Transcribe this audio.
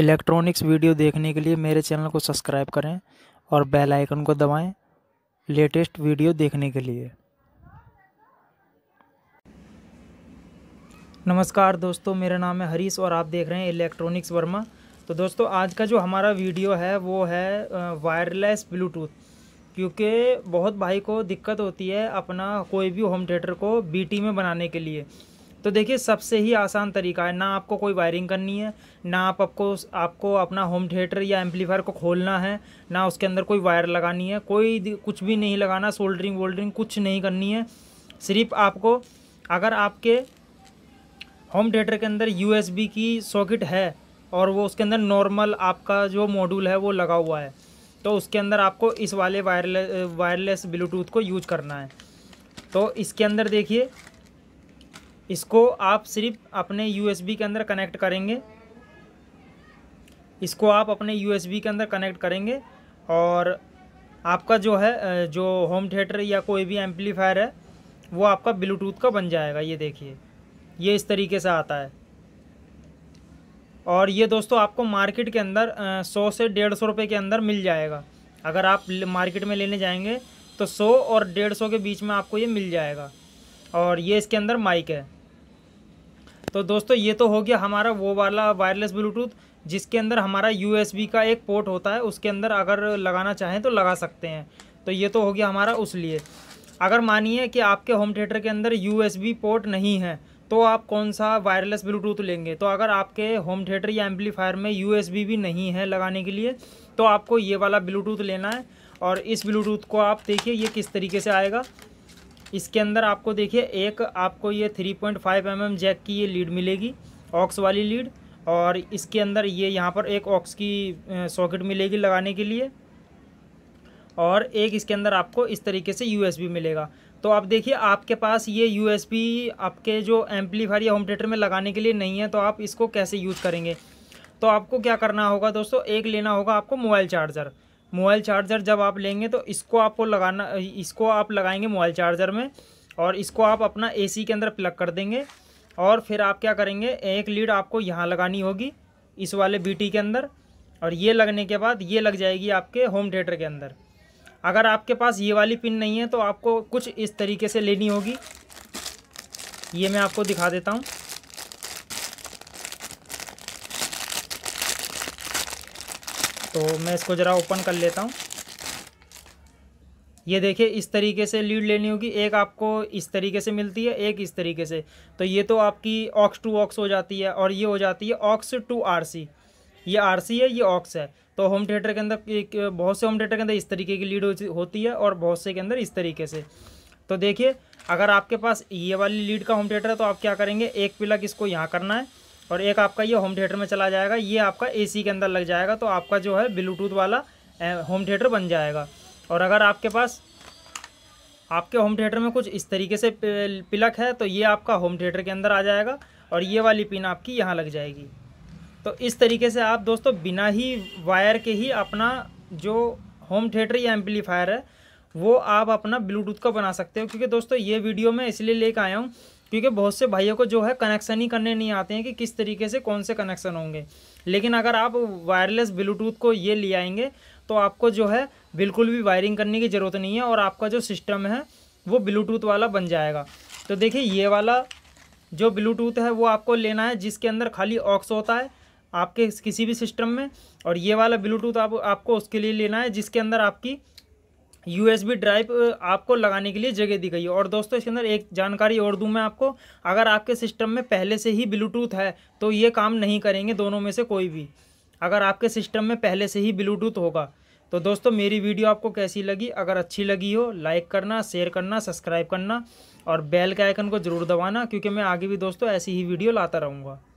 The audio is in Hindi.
इलेक्ट्रॉनिक्स वीडियो देखने के लिए मेरे चैनल को सब्सक्राइब करें और बेल आइकन को दबाएं लेटेस्ट वीडियो देखने के लिए नमस्कार दोस्तों मेरा नाम है हरीश और आप देख रहे हैं इलेक्ट्रॉनिक्स वर्मा तो दोस्तों आज का जो हमारा वीडियो है वो है वायरलेस ब्लूटूथ क्योंकि बहुत भाई को दिक्कत होती है अपना कोई भी होम थिएटर को बीटी में बनाने के लिए तो देखिए सबसे ही आसान तरीका है ना आपको कोई वायरिंग करनी है ना आप आपको आपको अपना होम थिएटर या एम्पलीफायर को खोलना है ना उसके अंदर कोई वायर लगानी है कोई कुछ भी नहीं लगाना सोल्डरिंग वोल्डरिंग कुछ नहीं करनी है सिर्फ आपको अगर आपके होम थिएटर के अंदर यू की सॉकेट है और वो उसके अंदर नॉर्मल आपका जो मॉड्यूल है वो लगा हुआ है तो उसके अंदर आपको इस वाले वायरलेस वायरलेस ब्लूटूथ को यूज करना है तो इसके अंदर देखिए इसको आप सिर्फ अपने यूएसबी के अंदर कनेक्ट करेंगे इसको आप अपने यूएसबी के अंदर कनेक्ट करेंगे और आपका जो है जो होम थिएटर या कोई भी एम्पलीफायर है वो आपका ब्लूटूथ का बन जाएगा ये देखिए ये इस तरीके से आता है और ये दोस्तों आपको मार्केट के अंदर सौ से डेढ़ सौ रुपये के अंदर मिल जाएगा अगर आप मार्केट में लेने जाएंगे तो सौ और डेढ़ सौ के बीच में आपको ये मिल जाएगा और ये इसके अंदर माइक है तो दोस्तों ये तो हो गया हमारा वो वाला वायरलेस ब्लूटूथ जिसके अंदर हमारा यू का एक पोर्ट होता है उसके अंदर अगर लगाना चाहें तो लगा सकते हैं तो ये तो हो गया हमारा उस लिए अगर मानिए कि आपके होम थिएटर के अंदर यू पोर्ट नहीं है तो आप कौन सा वायरलेस ब्लूटूथ लेंगे तो अगर आपके होम थिएटर या एम्पलीफायर में यू भी नहीं है लगाने के लिए तो आपको ये वाला ब्लूटूथ लेना है और इस ब्लूटूथ को आप देखिए ये किस तरीके से आएगा इसके अंदर आपको देखिए एक आपको ये three point five M M jack की ये लीड मिलेगी ऑक्स वाली लीड और इसके अंदर ये यहाँ पर एक ऑक्स की सॉकेट मिलेगी लगाने के लिए और एक इसके अंदर आपको इस तरीके से यू मिलेगा तो आप देखिए आपके पास ये यू आपके जो एम्पलीफायर या होम थिएटर में लगाने के लिए नहीं है तो आप इसको कैसे यूज़ करेंगे तो आपको क्या करना होगा दोस्तों एक लेना होगा आपको मोबाइल चार्जर मोबाइल चार्जर जब आप लेंगे तो इसको आपको लगाना इसको आप लगाएंगे मोबाइल चार्जर में और इसको आप अपना एसी के अंदर प्लग कर देंगे और फिर आप क्या करेंगे एक लीड आपको यहाँ लगानी होगी इस वाले बीटी के अंदर और ये लगने के बाद ये लग जाएगी आपके होम थिएटर के अंदर अगर आपके पास ये वाली पिन नहीं है तो आपको कुछ इस तरीके से लेनी होगी ये मैं आपको दिखा देता हूँ तो मैं इसको ज़रा ओपन कर लेता हूँ ये देखिए इस तरीके से लीड लेनी होगी एक आपको इस तरीके से मिलती है एक इस तरीके से तो ये तो आपकी ऑक्स टू ऑक्स हो जाती है और ये हो जाती है ऑक्स टू आरसी ये आरसी है ये ऑक्स है तो होम थिएटर के अंदर बहुत से होम थिएटर के अंदर इस तरीके की लीड होती है और बहुत से के अंदर इस तरीके से तो देखिए अगर आपके पास ये वाली लीड का होम थिएटर है तो आप क्या करेंगे एक प्लग इसको यहाँ करना है और एक आपका ये होम थिएटर में चला जाएगा ये आपका ए के अंदर लग जाएगा तो आपका जो है ब्लूटूथ वाला होम थिएटर बन जाएगा और अगर आपके पास आपके होम थिएटर में कुछ इस तरीके से पिलक है तो ये आपका होम थिएटर के अंदर आ जाएगा और ये वाली पिन आपकी यहाँ लग जाएगी तो इस तरीके से आप दोस्तों बिना ही वायर के ही अपना जो होम थिएटर या एम्पलीफायर है वो आप अपना ब्लूटूथ का बना सकते हो क्योंकि दोस्तों ये वीडियो मैं इसलिए लेकर आया हूँ क्योंकि बहुत से भाइयों को जो है कनेक्शन ही करने नहीं आते हैं कि किस तरीके से कौन से कनेक्शन होंगे लेकिन अगर आप वायरलेस ब्लूटूथ को ये ले आएंगे तो आपको जो है बिल्कुल भी वायरिंग करने की ज़रूरत नहीं है और आपका जो सिस्टम है वो ब्लूटूथ वाला बन जाएगा तो देखिए ये वाला जो ब्लूटूथ है वो आपको लेना है जिसके अंदर खाली ऑक्स होता है आपके किसी भी सिस्टम में और ये वाला ब्लूटूथ आप, आपको उसके लिए लेना है जिसके अंदर आपकी यूएसबी ड्राइव आपको लगाने के लिए जगह दी गई है और दोस्तों इसके अंदर एक जानकारी और दूं मैं आपको अगर आपके सिस्टम में पहले से ही ब्लूटूथ है तो ये काम नहीं करेंगे दोनों में से कोई भी अगर आपके सिस्टम में पहले से ही ब्लूटूथ होगा तो दोस्तों मेरी वीडियो आपको कैसी लगी अगर अच्छी लगी हो लाइक करना शेयर करना सब्सक्राइब करना और बेल के आइकन को ज़रूर दबाना क्योंकि मैं आगे भी दोस्तों ऐसी ही वीडियो लाता रहूँगा